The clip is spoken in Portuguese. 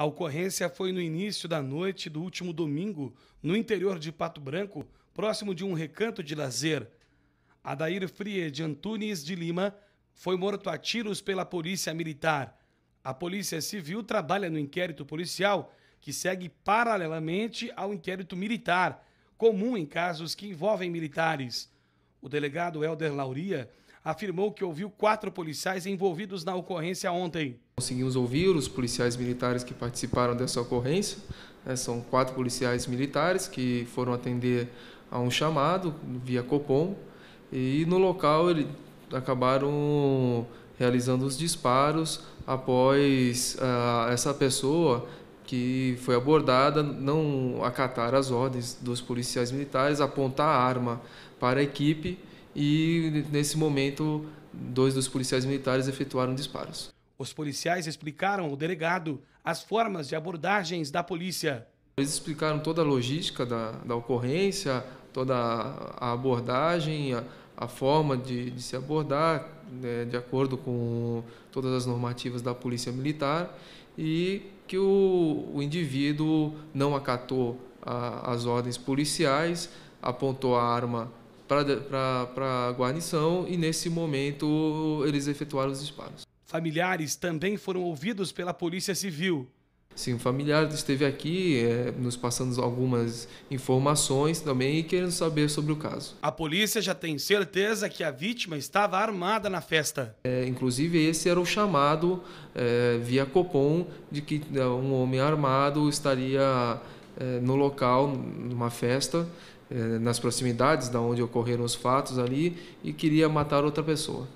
A ocorrência foi no início da noite do último domingo, no interior de Pato Branco, próximo de um recanto de lazer. Adair Frie de Antunes de Lima foi morto a tiros pela polícia militar. A Polícia Civil trabalha no inquérito policial, que segue paralelamente ao inquérito militar, comum em casos que envolvem militares. O delegado Helder Lauria afirmou que ouviu quatro policiais envolvidos na ocorrência ontem. Conseguimos ouvir os policiais militares que participaram dessa ocorrência. Né? São quatro policiais militares que foram atender a um chamado via Copom. E no local ele, acabaram realizando os disparos após ah, essa pessoa que foi abordada não acatar as ordens dos policiais militares, apontar a arma para a equipe e nesse momento dois dos policiais militares efetuaram disparos. Os policiais explicaram ao delegado as formas de abordagens da polícia. Eles explicaram toda a logística da, da ocorrência, toda a abordagem, a, a forma de, de, se abordar, né, de acordo com todas as normativas da Polícia Militar, e que o, o indivíduo não acatou a, as ordens policiais, apontou a arma para a guarnição e, nesse momento, eles efetuaram os disparos. Familiares também foram ouvidos pela Polícia Civil. Sim, o familiar esteve aqui é, nos passando algumas informações também e querendo saber sobre o caso. A polícia já tem certeza que a vítima estava armada na festa. É, inclusive, esse era o chamado é, via Copom de que é, um homem armado estaria é, no local, numa festa, é, nas proximidades da onde ocorreram os fatos ali e queria matar outra pessoa.